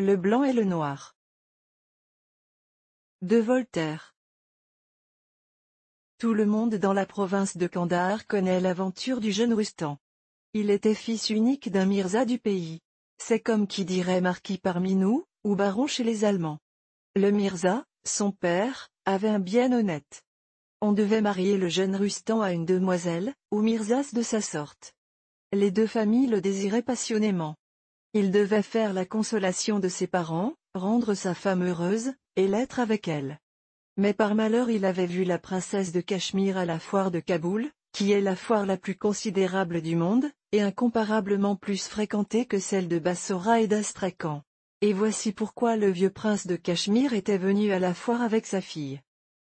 Le blanc et le noir. De Voltaire. Tout le monde dans la province de Kandahar connaît l'aventure du jeune Rustan. Il était fils unique d'un Mirza du pays. C'est comme qui dirait marquis parmi nous, ou baron chez les Allemands. Le Mirza, son père, avait un bien honnête. On devait marier le jeune Rustan à une demoiselle, ou Mirzas de sa sorte. Les deux familles le désiraient passionnément. Il devait faire la consolation de ses parents, rendre sa femme heureuse, et l'être avec elle. Mais par malheur il avait vu la princesse de Cachemire à la foire de Kaboul, qui est la foire la plus considérable du monde, et incomparablement plus fréquentée que celle de Bassora et d'Astrakhan. Et voici pourquoi le vieux prince de Cachemire était venu à la foire avec sa fille.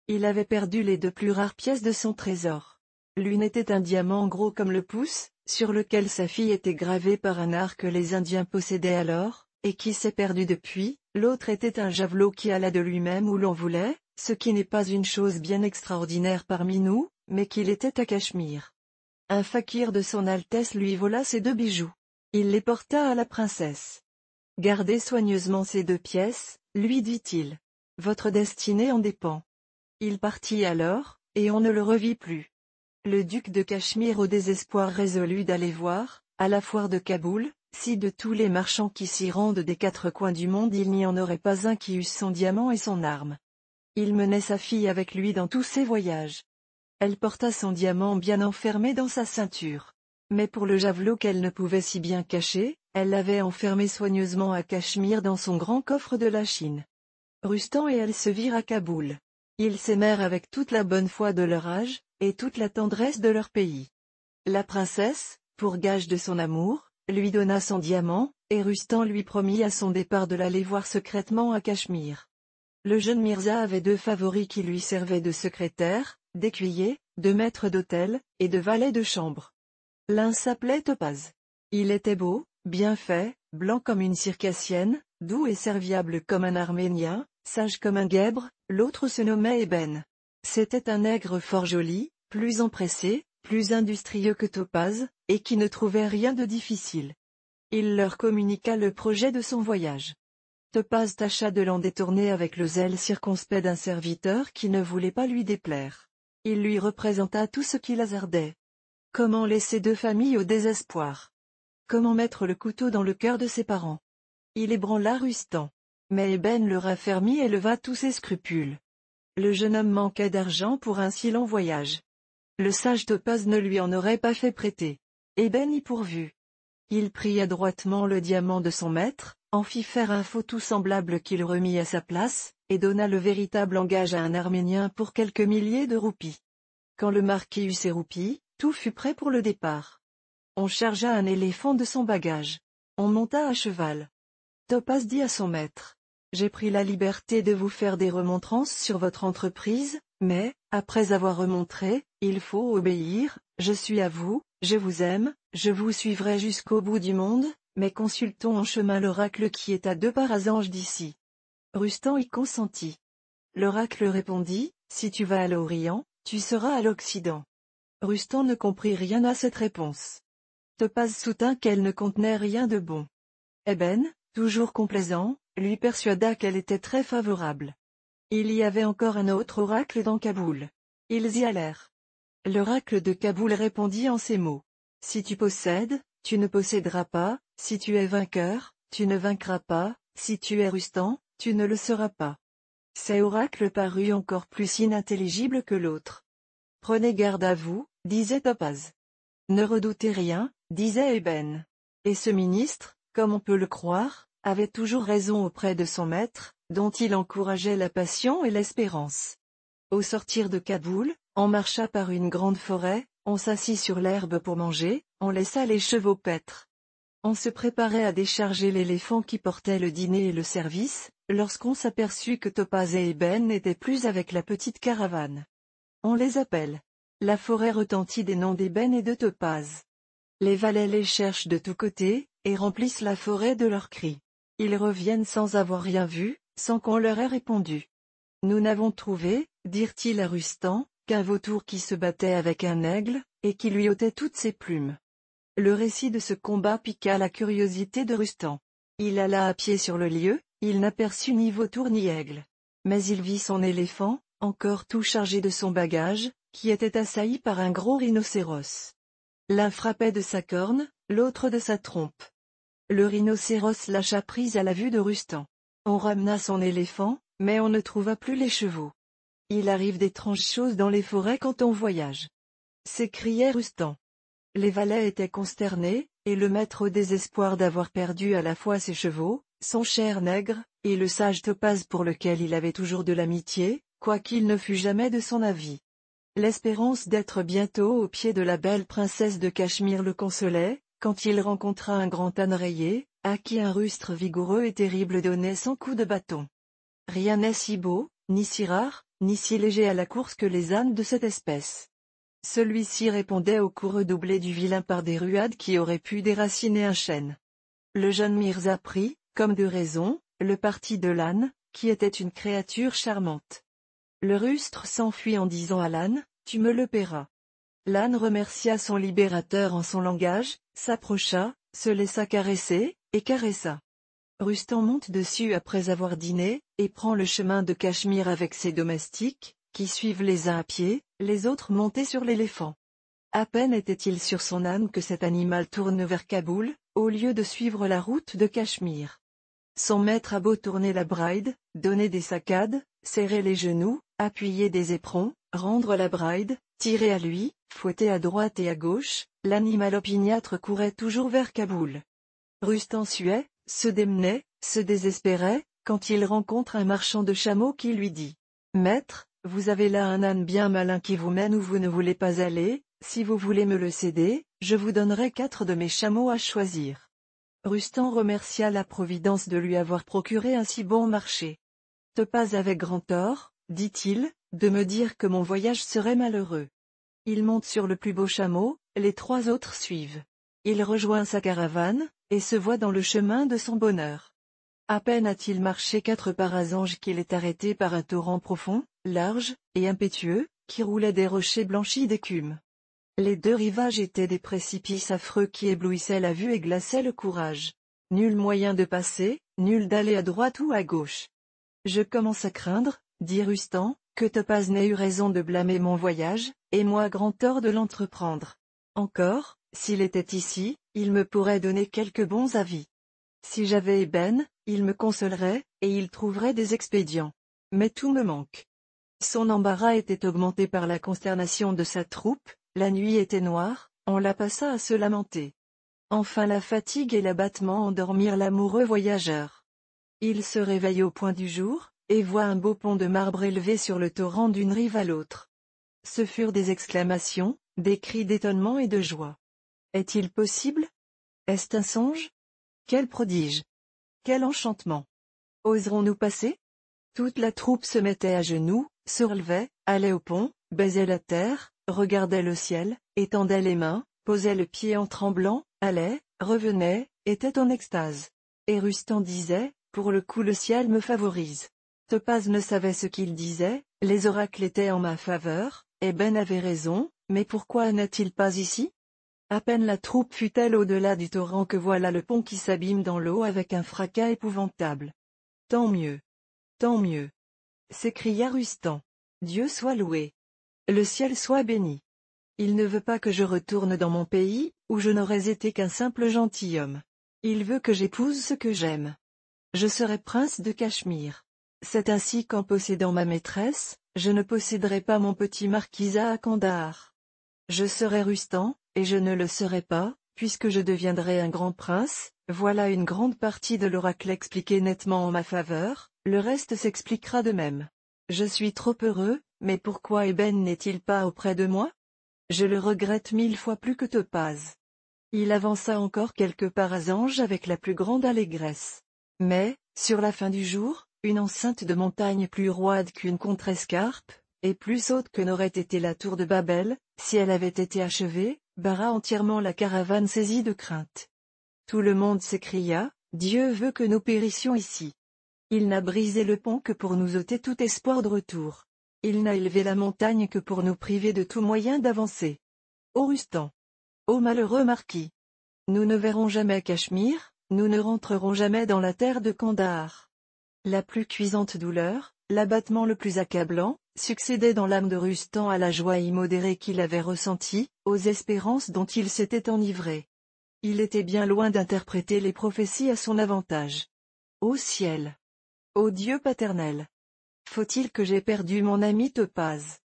Il avait perdu les deux plus rares pièces de son trésor. L'une était un diamant gros comme le pouce, sur lequel sa fille était gravée par un art que les Indiens possédaient alors, et qui s'est perdu depuis, l'autre était un javelot qui alla de lui-même où l'on voulait, ce qui n'est pas une chose bien extraordinaire parmi nous, mais qu'il était à Cachemire. Un fakir de son Altesse lui vola ses deux bijoux. Il les porta à la princesse. Gardez soigneusement ces deux pièces, lui dit-il. Votre destinée en dépend. Il partit alors, et on ne le revit plus le duc de Cachemire au désespoir résolut d'aller voir, à la foire de Kaboul, si de tous les marchands qui s'y rendent des quatre coins du monde il n'y en aurait pas un qui eût son diamant et son arme. Il menait sa fille avec lui dans tous ses voyages. Elle porta son diamant bien enfermé dans sa ceinture. Mais pour le javelot qu'elle ne pouvait si bien cacher, elle l'avait enfermé soigneusement à Cachemire dans son grand coffre de la Chine. Rustan et elle se virent à Kaboul. Ils s'aimèrent avec toute la bonne foi de leur âge, et toute la tendresse de leur pays. La princesse, pour gage de son amour, lui donna son diamant, et Rustan lui promit à son départ de l'aller voir secrètement à Cachemire. Le jeune Mirza avait deux favoris qui lui servaient de secrétaire, d'écuyer, de maître d'hôtel, et de valet de chambre. L'un s'appelait Topaz. Il était beau, bien fait, blanc comme une circassienne, doux et serviable comme un arménien, sage comme un guèbre, l'autre se nommait Eben. C'était un nègre fort joli, plus empressé, plus industrieux que Topaz, et qui ne trouvait rien de difficile. Il leur communiqua le projet de son voyage. Topaz tâcha de l'en détourner avec le zèle circonspect d'un serviteur qui ne voulait pas lui déplaire. Il lui représenta tout ce qu'il hasardait. Comment laisser deux familles au désespoir Comment mettre le couteau dans le cœur de ses parents Il ébranla Rustan. Mais Eben le raffermit et leva tous ses scrupules. Le jeune homme manquait d'argent pour un si long voyage. Le sage Topaz ne lui en aurait pas fait prêter. Et eh ben y pourvu. Il prit adroitement le diamant de son maître, en fit faire un faux tout semblable qu'il remit à sa place, et donna le véritable engage à un Arménien pour quelques milliers de roupies. Quand le marquis eut ses roupies, tout fut prêt pour le départ. On chargea un éléphant de son bagage. On monta à cheval. Topaz dit à son maître. J'ai pris la liberté de vous faire des remontrances sur votre entreprise, mais, après avoir remontré, il faut obéir, je suis à vous, je vous aime, je vous suivrai jusqu'au bout du monde, mais consultons en chemin l'oracle qui est à deux parasanges d'ici. Rustan y consentit. L'oracle répondit, Si tu vas à l'Orient, tu seras à l'Occident. Rustan ne comprit rien à cette réponse. Topaz soutint qu'elle ne contenait rien de bon. Eben, eh toujours complaisant, lui persuada qu'elle était très favorable. Il y avait encore un autre oracle dans Kaboul. Ils y allèrent. L'oracle de Kaboul répondit en ces mots. Si tu possèdes, tu ne posséderas pas, si tu es vainqueur, tu ne vaincras pas, si tu es rustant, tu ne le seras pas. Cet oracle parut encore plus inintelligible que l'autre. Prenez garde à vous, disait Topaz. Ne redoutez rien, disait Eben. Et ce ministre, comme on peut le croire, avait toujours raison auprès de son maître, dont il encourageait la passion et l'espérance. Au sortir de Kaboul, on marcha par une grande forêt, on s'assit sur l'herbe pour manger, on laissa les chevaux paître. On se préparait à décharger l'éléphant qui portait le dîner et le service, lorsqu'on s'aperçut que Topaz et Eben n'étaient plus avec la petite caravane. On les appelle. La forêt retentit des noms d'Ébène et de Topaz. Les valets les cherchent de tous côtés, et remplissent la forêt de leurs cris. Ils reviennent sans avoir rien vu, sans qu'on leur ait répondu. Nous n'avons trouvé, dirent-ils à Rustan, qu'un vautour qui se battait avec un aigle, et qui lui ôtait toutes ses plumes. Le récit de ce combat piqua la curiosité de Rustan. Il alla à pied sur le lieu, il n'aperçut ni vautour ni aigle. Mais il vit son éléphant, encore tout chargé de son bagage, qui était assailli par un gros rhinocéros. L'un frappait de sa corne, l'autre de sa trompe. Le rhinocéros lâcha prise à la vue de Rustan. On ramena son éléphant, mais on ne trouva plus les chevaux. Il arrive d'étranges choses dans les forêts quand on voyage. S'écriait Rustan. Les valets étaient consternés, et le maître au désespoir d'avoir perdu à la fois ses chevaux, son cher nègre, et le sage Topaz pour lequel il avait toujours de l'amitié, quoiqu'il ne fût jamais de son avis. L'espérance d'être bientôt au pied de la belle princesse de Cachemire le consolait, quand il rencontra un grand âne rayé, à qui un rustre vigoureux et terrible donnait son coup de bâton. Rien n'est si beau, ni si rare, ni si léger à la course que les ânes de cette espèce. Celui-ci répondait au coup redoublé du vilain par des ruades qui auraient pu déraciner un chêne. Le jeune Mirza prit, comme de raison, le parti de l'âne, qui était une créature charmante. Le rustre s'enfuit en disant à l'âne, tu me le paieras. L'âne remercia son libérateur en son langage, s'approcha, se laissa caresser, et caressa. Rustan monte dessus après avoir dîné, et prend le chemin de Cachemire avec ses domestiques, qui suivent les uns à pied, les autres montés sur l'éléphant. À peine était-il sur son âne que cet animal tourne vers Kaboul, au lieu de suivre la route de Cachemire. Son maître a beau tourner la bride, donner des saccades, serrer les genoux, appuyer des éperons, rendre la bride, tirer à lui, Fouetté à droite et à gauche, l'animal opiniâtre courait toujours vers Kaboul. Rustan suait, se démenait, se désespérait, quand il rencontre un marchand de chameaux qui lui dit « Maître, vous avez là un âne bien malin qui vous mène où vous ne voulez pas aller, si vous voulez me le céder, je vous donnerai quatre de mes chameaux à choisir. » Rustan remercia la Providence de lui avoir procuré un si bon marché. « Te pas avec grand tort, dit-il, de me dire que mon voyage serait malheureux. Il monte sur le plus beau chameau, les trois autres suivent. Il rejoint sa caravane, et se voit dans le chemin de son bonheur. À peine a-t-il marché quatre parasanges qu'il est arrêté par un torrent profond, large, et impétueux, qui roulait des rochers blanchis d'écume. Les deux rivages étaient des précipices affreux qui éblouissaient la vue et glaçaient le courage. Nul moyen de passer, nul d'aller à droite ou à gauche. Je commence à craindre, dit Rustan, que Topaz n'ait eu raison de blâmer mon voyage, et moi grand tort de l'entreprendre. Encore, s'il était ici, il me pourrait donner quelques bons avis. Si j'avais ben, il me consolerait, et il trouverait des expédients. Mais tout me manque. Son embarras était augmenté par la consternation de sa troupe, la nuit était noire, on la passa à se lamenter. Enfin la fatigue et l'abattement endormirent l'amoureux voyageur. Il se réveille au point du jour, et voit un beau pont de marbre élevé sur le torrent d'une rive à l'autre. Ce furent des exclamations, des cris d'étonnement et de joie. Est-il possible Est-ce un songe Quel prodige Quel enchantement Oserons-nous passer Toute la troupe se mettait à genoux, se relevait, allait au pont, baisait la terre, regardait le ciel, étendait les mains, posait le pied en tremblant, allait, revenait, était en extase. Et Rustan disait, pour le coup le ciel me favorise. Topaz ne savait ce qu'il disait, les oracles étaient en ma faveur, et Ben avait raison, mais pourquoi n'est-il pas ici À peine la troupe fut-elle au-delà du torrent que voilà le pont qui s'abîme dans l'eau avec un fracas épouvantable. Tant mieux. Tant mieux. s'écria Rustan. Dieu soit loué. Le ciel soit béni. Il ne veut pas que je retourne dans mon pays, où je n'aurais été qu'un simple gentilhomme. Il veut que j'épouse ce que j'aime. Je serai prince de Cachemire. C'est ainsi qu'en possédant ma maîtresse, je ne posséderai pas mon petit marquisat à Kandahar. Je serai Rustan, et je ne le serai pas, puisque je deviendrai un grand prince, voilà une grande partie de l'oracle expliquée nettement en ma faveur, le reste s'expliquera de même. Je suis trop heureux, mais pourquoi Eben n'est-il pas auprès de moi Je le regrette mille fois plus que Topaz. Il avança encore quelques parasanges avec la plus grande allégresse. Mais, sur la fin du jour, une enceinte de montagne plus roide qu'une contrescarpe, et plus haute que n'aurait été la tour de Babel, si elle avait été achevée, barra entièrement la caravane saisie de crainte. Tout le monde s'écria, Dieu veut que nous périssions ici. Il n'a brisé le pont que pour nous ôter tout espoir de retour. Il n'a élevé la montagne que pour nous priver de tout moyen d'avancer. Ô Rustan! Ô malheureux marquis! Nous ne verrons jamais Cachemire, nous ne rentrerons jamais dans la terre de Kandahar. La plus cuisante douleur, l'abattement le plus accablant, succédait dans l'âme de Rustan à la joie immodérée qu'il avait ressentie, aux espérances dont il s'était enivré. Il était bien loin d'interpréter les prophéties à son avantage. Ô ciel! Ô Dieu paternel! Faut-il que j'aie perdu mon ami Topaz?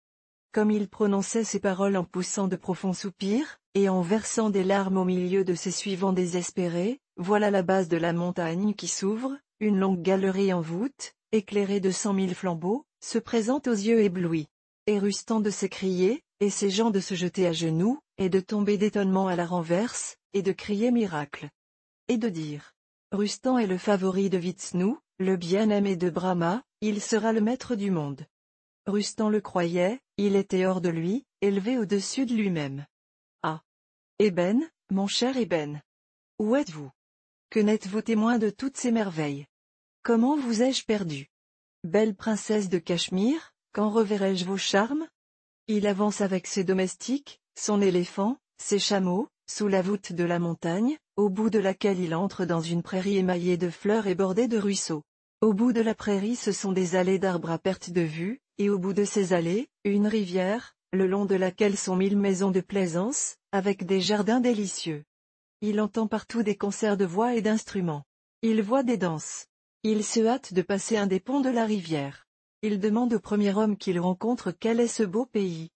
Comme il prononçait ces paroles en poussant de profonds soupirs, et en versant des larmes au milieu de ses suivants désespérés, voilà la base de la montagne qui s'ouvre, une longue galerie en voûte, éclairée de cent mille flambeaux, se présente aux yeux éblouis. Et Rustan de s'écrier, et ses gens de se jeter à genoux, et de tomber d'étonnement à la renverse, et de crier miracle. Et de dire. Rustan est le favori de Vitsnou, le bien-aimé de Brahma, il sera le maître du monde. Rustan le croyait, il était hors de lui, élevé au-dessus de lui-même. Ah Eben, mon cher Eben Où êtes-vous Que n'êtes-vous témoin de toutes ces merveilles Comment vous ai-je perdu Belle princesse de Cachemire, quand reverrai-je vos charmes Il avance avec ses domestiques, son éléphant, ses chameaux, sous la voûte de la montagne, au bout de laquelle il entre dans une prairie émaillée de fleurs et bordée de ruisseaux. Au bout de la prairie ce sont des allées d'arbres à perte de vue, et au bout de ces allées, une rivière, le long de laquelle sont mille maisons de plaisance, avec des jardins délicieux. Il entend partout des concerts de voix et d'instruments. Il voit des danses. Il se hâte de passer un des ponts de la rivière. Il demande au premier homme qu'il rencontre quel est ce beau pays.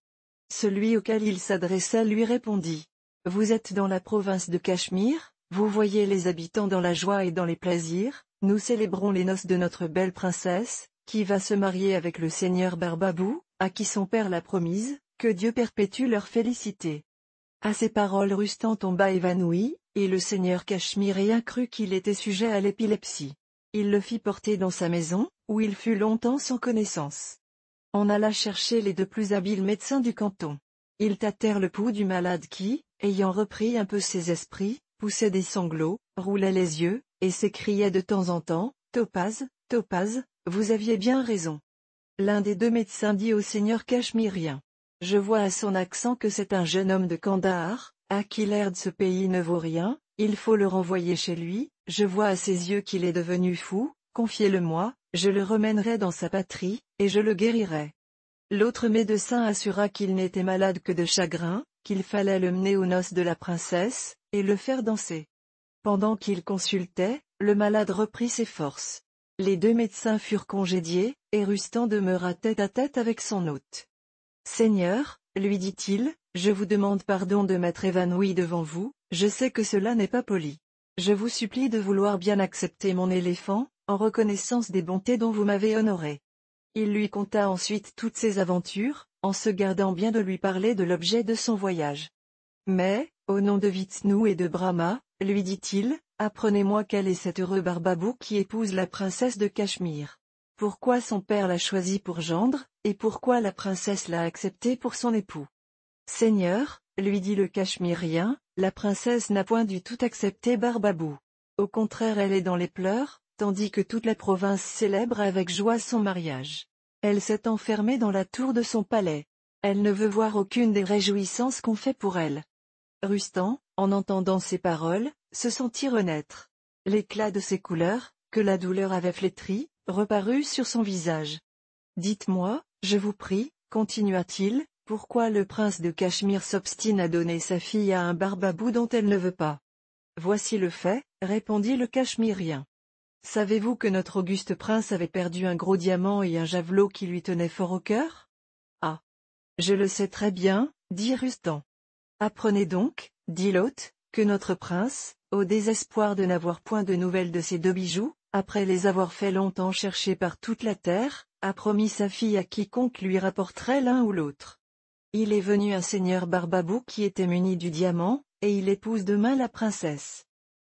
Celui auquel il s'adressa lui répondit. Vous êtes dans la province de Cachemire, vous voyez les habitants dans la joie et dans les plaisirs, nous célébrons les noces de notre belle princesse, qui va se marier avec le seigneur Barbabou, à qui son père l'a promise, que Dieu perpétue leur félicité. À ces paroles Rustan tomba évanoui, et le seigneur Cachemire crut qu'il était sujet à l'épilepsie. Il le fit porter dans sa maison, où il fut longtemps sans connaissance. On alla chercher les deux plus habiles médecins du canton. Ils tâtèrent le pouls du malade qui, ayant repris un peu ses esprits, poussait des sanglots, roulait les yeux, et s'écriait de temps en temps, Topaz, Topaz, vous aviez bien raison. L'un des deux médecins dit au seigneur cachemirien, « Je vois à son accent que c'est un jeune homme de Kandahar, à qui l'air de ce pays ne vaut rien, il faut le renvoyer chez lui, je vois à ses yeux qu'il est devenu fou, confiez-le-moi, je le remènerai dans sa patrie, et je le guérirai. L'autre médecin assura qu'il n'était malade que de chagrin, qu'il fallait le mener aux noces de la princesse, et le faire danser. Pendant qu'il consultait, le malade reprit ses forces. Les deux médecins furent congédiés, et Rustan demeura tête à tête avec son hôte. Seigneur, lui dit-il, je vous demande pardon de m'être évanoui devant vous, je sais que cela n'est pas poli. Je vous supplie de vouloir bien accepter mon éléphant, en reconnaissance des bontés dont vous m'avez honoré. Il lui conta ensuite toutes ses aventures, en se gardant bien de lui parler de l'objet de son voyage. Mais, au nom de Vitsnu et de Brahma, lui dit-il, apprenez-moi quel est cet heureux Barbabou qui épouse la princesse de Cachemire. Pourquoi son père l'a choisi pour gendre, et pourquoi la princesse l'a accepté pour son époux Seigneur, lui dit le Cachemirien, la princesse n'a point du tout accepté Barbabou. Au contraire elle est dans les pleurs, tandis que toute la province célèbre avec joie son mariage. Elle s'est enfermée dans la tour de son palais. Elle ne veut voir aucune des réjouissances qu'on fait pour elle. Rustan, en entendant ces paroles, se sentit renaître. L'éclat de ses couleurs, que la douleur avait flétri, reparut sur son visage. Dites-moi, je vous prie, continua-t-il, pourquoi le prince de Cachemire s'obstine à donner sa fille à un barbabou dont elle ne veut pas Voici le fait, répondit le Cachemirien. Savez-vous que notre auguste prince avait perdu un gros diamant et un javelot qui lui tenait fort au cœur Ah Je le sais très bien, dit Rustan. Apprenez donc, dit l'hôte, que notre prince, au désespoir de n'avoir point de nouvelles de ses deux bijoux, après les avoir fait longtemps chercher par toute la terre, a promis sa fille à quiconque lui rapporterait l'un ou l'autre. Il est venu un seigneur Barbabou qui était muni du diamant, et il épouse demain la princesse.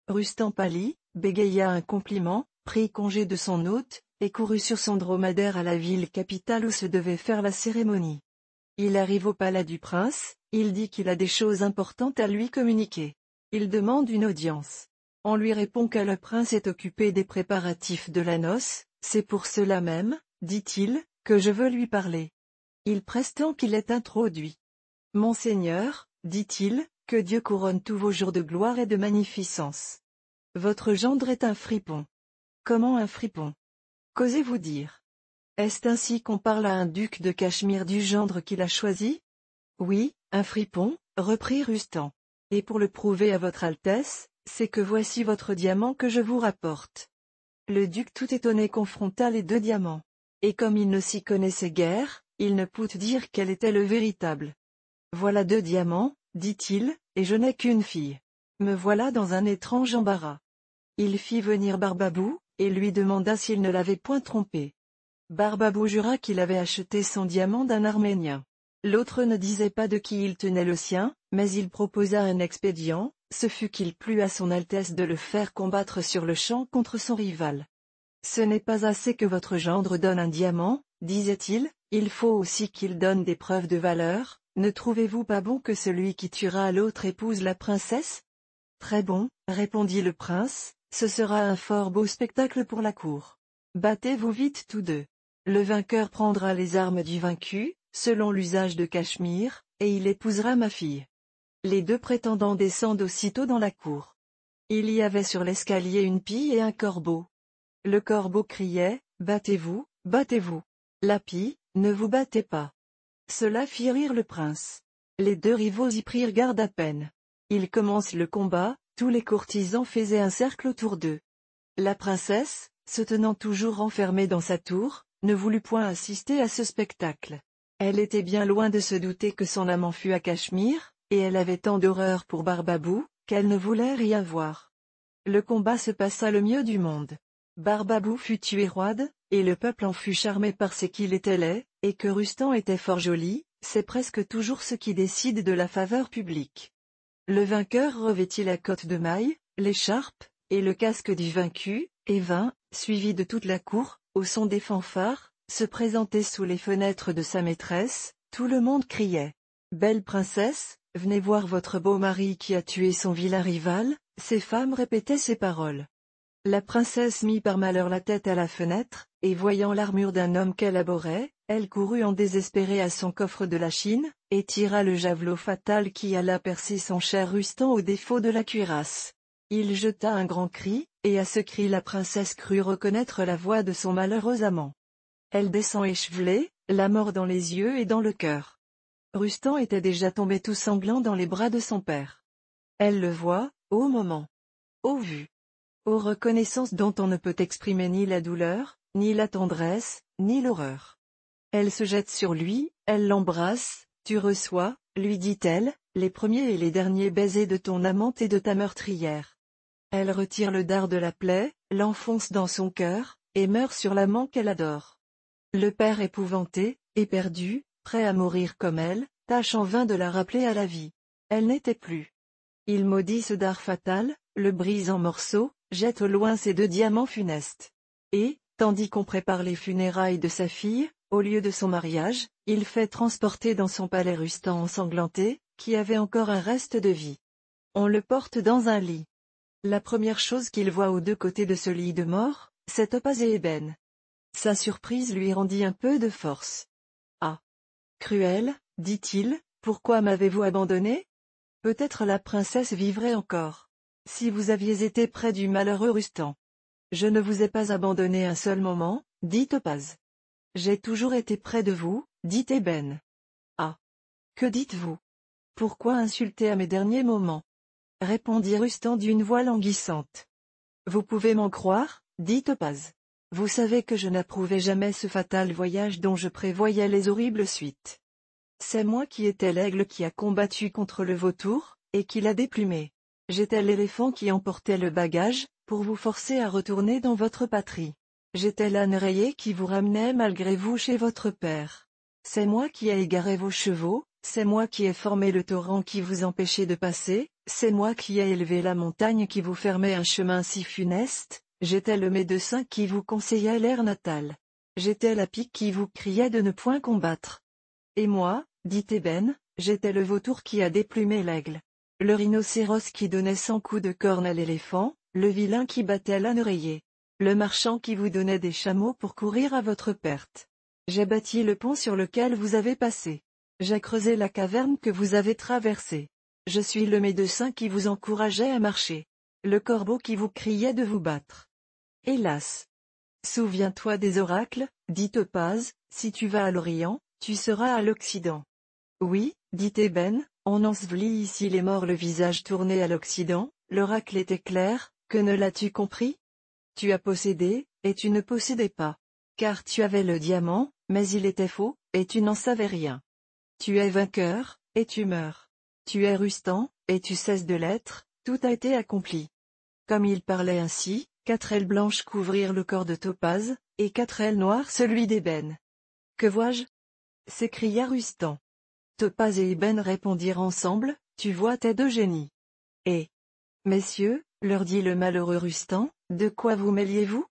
Rustan pâlit, bégaya un compliment, prit congé de son hôte, et courut sur son dromadaire à la ville capitale où se devait faire la cérémonie. Il arrive au palais du prince, il dit qu'il a des choses importantes à lui communiquer. Il demande une audience. On lui répond que le prince est occupé des préparatifs de la noce, c'est pour cela même, dit-il, que je veux lui parler. Il tant qu'il est introduit. Monseigneur, dit-il, que Dieu couronne tous vos jours de gloire et de magnificence. Votre gendre est un fripon. Comment un fripon Qu'osez-vous dire Est-ce ainsi qu'on parle à un duc de Cachemire du gendre qu'il a choisi Oui, un fripon, reprit Rustan. Et pour le prouver à votre Altesse, c'est que voici votre diamant que je vous rapporte. Le duc tout étonné confronta les deux diamants. Et comme il ne s'y connaissait guère, il ne put dire quel était le véritable. Voilà deux diamants, dit-il, et je n'ai qu'une fille. Me voilà dans un étrange embarras. Il fit venir Barbabou, et lui demanda s'il ne l'avait point trompé. Barbabou jura qu'il avait acheté son diamant d'un Arménien. L'autre ne disait pas de qui il tenait le sien, mais il proposa un expédient, ce fut qu'il plut à son Altesse de le faire combattre sur le champ contre son rival. Ce n'est pas assez que votre gendre donne un diamant, disait-il, il faut aussi qu'il donne des preuves de valeur, ne trouvez-vous pas bon que celui qui tuera l'autre épouse la princesse Très bon, répondit le prince, ce sera un fort beau spectacle pour la cour. Battez-vous vite tous deux. Le vainqueur prendra les armes du vaincu, selon l'usage de Cachemire, et il épousera ma fille. Les deux prétendants descendent aussitôt dans la cour. Il y avait sur l'escalier une pie et un corbeau. Le corbeau criait, Battez-vous, battez-vous. Lapi, ne vous battez pas. Cela fit rire le prince. Les deux rivaux y prirent garde à peine. Ils commencent le combat, tous les courtisans faisaient un cercle autour d'eux. La princesse, se tenant toujours enfermée dans sa tour, ne voulut point assister à ce spectacle. Elle était bien loin de se douter que son amant fût à Cachemire, et elle avait tant d'horreur pour Barbabou, qu'elle ne voulait rien voir. Le combat se passa le mieux du monde. Barbabou fut tué roide, et le peuple en fut charmé par ce qu'il était laid, et que Rustan était fort joli, c'est presque toujours ce qui décide de la faveur publique. Le vainqueur revêtit la cotte de maille, l'écharpe, et le casque du vaincu, et vint, suivi de toute la cour, au son des fanfares, se présenter sous les fenêtres de sa maîtresse, tout le monde criait. Belle princesse, venez voir votre beau mari qui a tué son vilain rival, ces femmes répétaient ces paroles. La princesse mit par malheur la tête à la fenêtre, et voyant l'armure d'un homme qu'elle abhorrait, elle courut en désespéré à son coffre de la Chine, et tira le javelot fatal qui alla percer son cher Rustan au défaut de la cuirasse. Il jeta un grand cri, et à ce cri la princesse crut reconnaître la voix de son malheureux amant. Elle descend échevelée, la mort dans les yeux et dans le cœur. Rustan était déjà tombé tout sanglant dans les bras de son père. Elle le voit, au moment. Au vu. Aux reconnaissances dont on ne peut exprimer ni la douleur, ni la tendresse, ni l'horreur. Elle se jette sur lui, elle l'embrasse, tu reçois, lui dit-elle, les premiers et les derniers baisers de ton amante et de ta meurtrière. Elle retire le dard de la plaie, l'enfonce dans son cœur, et meurt sur l'amant qu'elle adore. Le père épouvanté, éperdu, prêt à mourir comme elle, tâche en vain de la rappeler à la vie. Elle n'était plus. Il maudit ce dard fatal, le brise en morceaux, jette au loin ses deux diamants funestes. Et, Tandis qu'on prépare les funérailles de sa fille, au lieu de son mariage, il fait transporter dans son palais Rustan ensanglanté, qui avait encore un reste de vie. On le porte dans un lit. La première chose qu'il voit aux deux côtés de ce lit de mort, c'est Opaz et Ébène. Sa surprise lui rendit un peu de force. Ah Cruel, dit-il, pourquoi m'avez-vous abandonné Peut-être la princesse vivrait encore. Si vous aviez été près du malheureux Rustan. Je ne vous ai pas abandonné un seul moment, dit Topaz. J'ai toujours été près de vous, dit Eben. Ah. Que dites-vous Pourquoi insulter à mes derniers moments répondit Rustan d'une voix languissante. Vous pouvez m'en croire, dit Topaz. Vous savez que je n'approuvais jamais ce fatal voyage dont je prévoyais les horribles suites. C'est moi qui étais l'aigle qui a combattu contre le vautour, et qui l'a déplumé. J'étais l'éléphant qui emportait le bagage, pour vous forcer à retourner dans votre patrie. J'étais l'âne rayé qui vous ramenait malgré vous chez votre père. C'est moi qui ai égaré vos chevaux, c'est moi qui ai formé le torrent qui vous empêchait de passer, c'est moi qui ai élevé la montagne qui vous fermait un chemin si funeste, j'étais le médecin qui vous conseillait l'air natal. J'étais la pique qui vous criait de ne point combattre. Et moi, dit Ébène, j'étais le vautour qui a déplumé l'aigle. Le rhinocéros qui donnait cent coups de corne à l'éléphant, le vilain qui battait l'âne Le marchand qui vous donnait des chameaux pour courir à votre perte. J'ai bâti le pont sur lequel vous avez passé. J'ai creusé la caverne que vous avez traversée. Je suis le médecin qui vous encourageait à marcher. Le corbeau qui vous criait de vous battre. Hélas! Souviens-toi des oracles, dit Topaz, si tu vas à l'Orient, tu seras à l'Occident. Oui, dit Eben, on ensevelit ici les morts le visage tourné à l'Occident, l'oracle était clair, que ne l'as-tu compris Tu as possédé, et tu ne possédais pas. Car tu avais le diamant, mais il était faux, et tu n'en savais rien. Tu es vainqueur, et tu meurs. Tu es Rustan, et tu cesses de l'être, tout a été accompli. Comme il parlait ainsi, quatre ailes blanches couvrirent le corps de Topaz, et quatre ailes noires celui d'Ébène. Que vois-je s'écria Rustan. Topaz et Ébène répondirent ensemble, Tu vois tes deux génies. Et, messieurs, leur dit le malheureux Rustan, de quoi vous mêliez-vous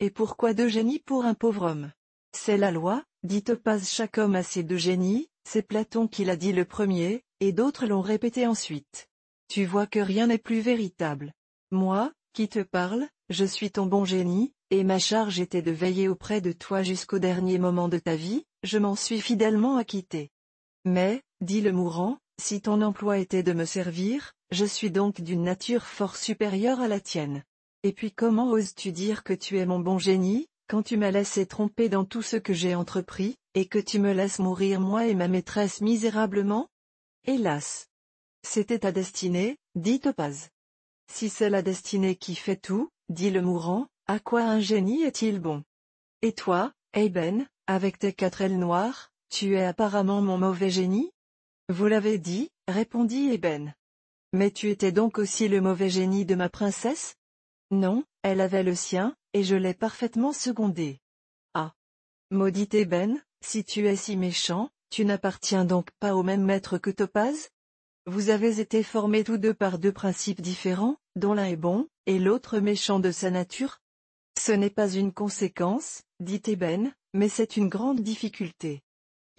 Et pourquoi deux génies pour un pauvre homme C'est la loi, dit Topaz chaque homme a ses deux génies, c'est Platon qui l'a dit le premier, et d'autres l'ont répété ensuite. Tu vois que rien n'est plus véritable. Moi, qui te parle, je suis ton bon génie, et ma charge était de veiller auprès de toi jusqu'au dernier moment de ta vie, je m'en suis fidèlement acquitté. Mais, dit le mourant, si ton emploi était de me servir, je suis donc d'une nature fort supérieure à la tienne. Et puis comment oses-tu dire que tu es mon bon génie, quand tu m'as laissé tromper dans tout ce que j'ai entrepris, et que tu me laisses mourir moi et ma maîtresse misérablement Hélas C'était ta destinée, dit Topaz. Si c'est la destinée qui fait tout, dit le mourant, à quoi un génie est-il bon Et toi, Eben, avec tes quatre ailes noires, tu es apparemment mon mauvais génie vous l'avez dit, répondit Eben. Mais tu étais donc aussi le mauvais génie de ma princesse Non, elle avait le sien, et je l'ai parfaitement secondé. Ah Maudit Eben, si tu es si méchant, tu n'appartiens donc pas au même maître que Topaz Vous avez été formés tous deux par deux principes différents, dont l'un est bon, et l'autre méchant de sa nature Ce n'est pas une conséquence, dit Eben, mais c'est une grande difficulté.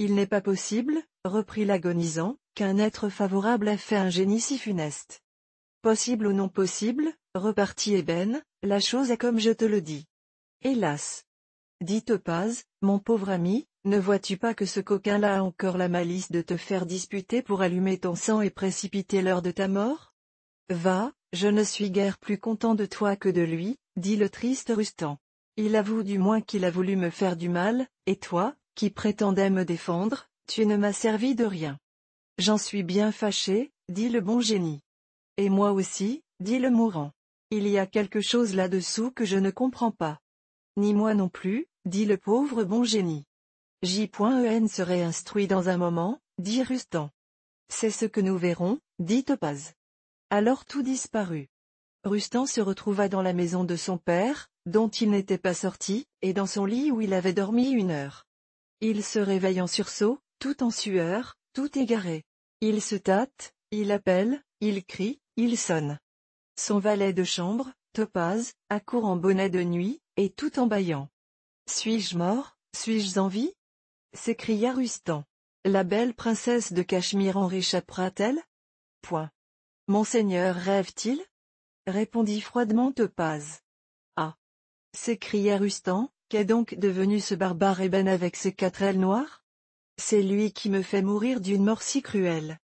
Il n'est pas possible, reprit l'agonisant, qu'un être favorable ait fait un génie si funeste. Possible ou non possible, repartit Eben, la chose est comme je te le dis. Hélas. Dit Paz, mon pauvre ami, ne vois-tu pas que ce coquin-là a encore la malice de te faire disputer pour allumer ton sang et précipiter l'heure de ta mort Va, je ne suis guère plus content de toi que de lui, dit le triste Rustan. Il avoue du moins qu'il a voulu me faire du mal, et toi, qui prétendait me défendre, tu ne m'as servi de rien. J'en suis bien fâché, dit le bon génie. Et moi aussi, dit le mourant. Il y a quelque chose là-dessous que je ne comprends pas. Ni moi non plus, dit le pauvre bon génie. J.E.N. serait instruit dans un moment, dit Rustan. C'est ce que nous verrons, dit Topaz. Alors tout disparut. Rustan se retrouva dans la maison de son père, dont il n'était pas sorti, et dans son lit où il avait dormi une heure. Il se réveille en sursaut, tout en sueur, tout égaré. Il se tâte, il appelle, il crie, il sonne. Son valet de chambre, Topaz, accourt en bonnet de nuit, et tout en bâillant. Suis-je mort, suis-je en vie s'écria Rustan. La belle princesse de Cachemire en réchappera-t-elle Point. Monseigneur rêve-t-il répondit froidement Topaz. Ah s'écria Rustan, Qu'est donc devenu ce barbare ébène avec ses quatre ailes noires C'est lui qui me fait mourir d'une mort si cruelle.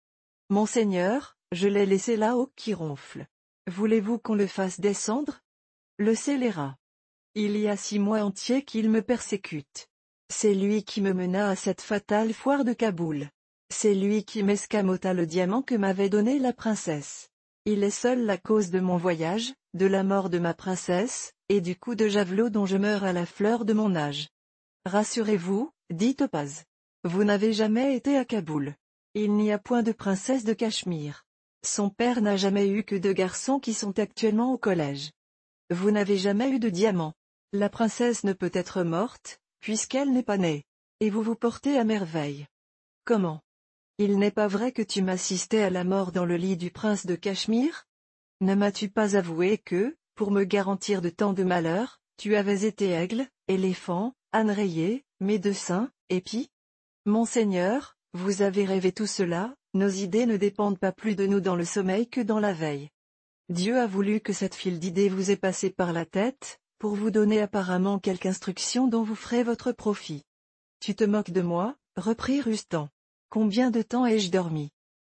Monseigneur, je l'ai laissé là-haut qui ronfle. Voulez-vous qu'on le fasse descendre Le scélérat. Il y a six mois entiers qu'il me persécute. C'est lui qui me mena à cette fatale foire de Kaboul. C'est lui qui m'escamota le diamant que m'avait donné la princesse. Il est seul la cause de mon voyage, de la mort de ma princesse, et du coup de javelot dont je meurs à la fleur de mon âge. Rassurez-vous, dit Topaz. Vous n'avez jamais été à Kaboul. Il n'y a point de princesse de Cachemire. Son père n'a jamais eu que deux garçons qui sont actuellement au collège. Vous n'avez jamais eu de diamant. La princesse ne peut être morte, puisqu'elle n'est pas née. Et vous vous portez à merveille. Comment Il n'est pas vrai que tu m'assistais à la mort dans le lit du prince de Cachemire Ne m'as-tu pas avoué que, pour me garantir de tant de malheurs, tu avais été aigle, éléphant, âne rayé, médecin, épi. Monseigneur, vous avez rêvé tout cela, nos idées ne dépendent pas plus de nous dans le sommeil que dans la veille. Dieu a voulu que cette file d'idées vous ait passé par la tête, pour vous donner apparemment quelque instruction dont vous ferez votre profit. Tu te moques de moi, reprit Rustan. Combien de temps ai-je dormi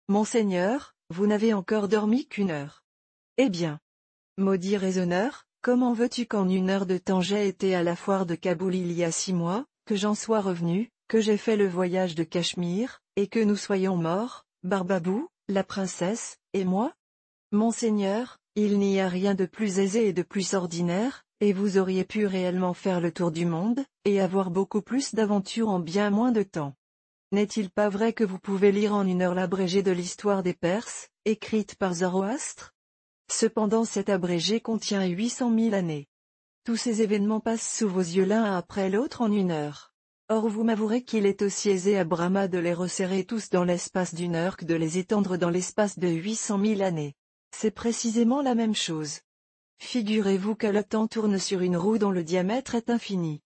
Monseigneur, vous n'avez encore dormi qu'une heure. Eh bien, Maudit raisonneur, comment veux-tu qu'en une heure de temps j'ai été à la foire de Kaboul il y a six mois, que j'en sois revenu, que j'ai fait le voyage de Cachemire, et que nous soyons morts, Barbabou, la princesse, et moi Monseigneur, il n'y a rien de plus aisé et de plus ordinaire, et vous auriez pu réellement faire le tour du monde, et avoir beaucoup plus d'aventures en bien moins de temps. N'est-il pas vrai que vous pouvez lire en une heure l'abrégé de l'histoire des Perses, écrite par Zoroastre Cependant cet abrégé contient 800 000 années. Tous ces événements passent sous vos yeux l'un après l'autre en une heure. Or vous m'avouerez qu'il est aussi aisé à Brahma de les resserrer tous dans l'espace d'une heure que de les étendre dans l'espace de 800 000 années. C'est précisément la même chose. Figurez-vous que le temps tourne sur une roue dont le diamètre est infini.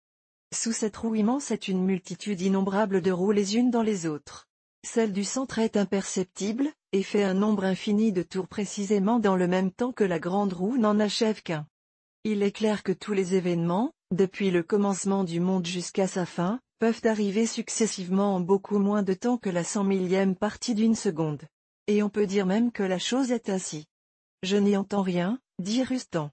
Sous cette roue immense est une multitude innombrable de roues les unes dans les autres. Celle du centre est imperceptible, et fait un nombre infini de tours précisément dans le même temps que la grande roue n'en achève qu'un. Il est clair que tous les événements, depuis le commencement du monde jusqu'à sa fin, peuvent arriver successivement en beaucoup moins de temps que la cent millième partie d'une seconde. Et on peut dire même que la chose est ainsi. Je n'y entends rien, dit Rustan.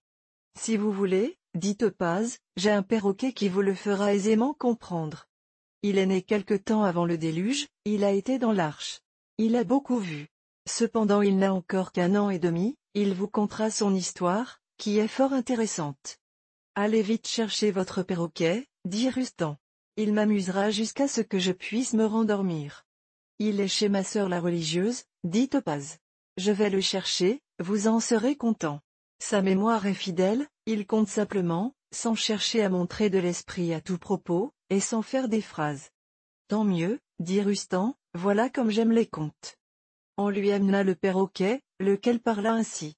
Si vous voulez, dit Topaz, j'ai un perroquet qui vous le fera aisément comprendre. Il est né quelque temps avant le déluge, il a été dans l'arche. Il a beaucoup vu. Cependant il n'a encore qu'un an et demi, il vous contera son histoire, qui est fort intéressante. Allez vite chercher votre perroquet, dit Rustan. Il m'amusera jusqu'à ce que je puisse me rendormir. Il est chez ma sœur la religieuse, dit Topaz. Je vais le chercher, vous en serez content. Sa mémoire est fidèle, il compte simplement, sans chercher à montrer de l'esprit à tout propos, et sans faire des phrases. Tant mieux, dit Rustan, voilà comme j'aime les contes. On lui amena le perroquet, lequel parla ainsi.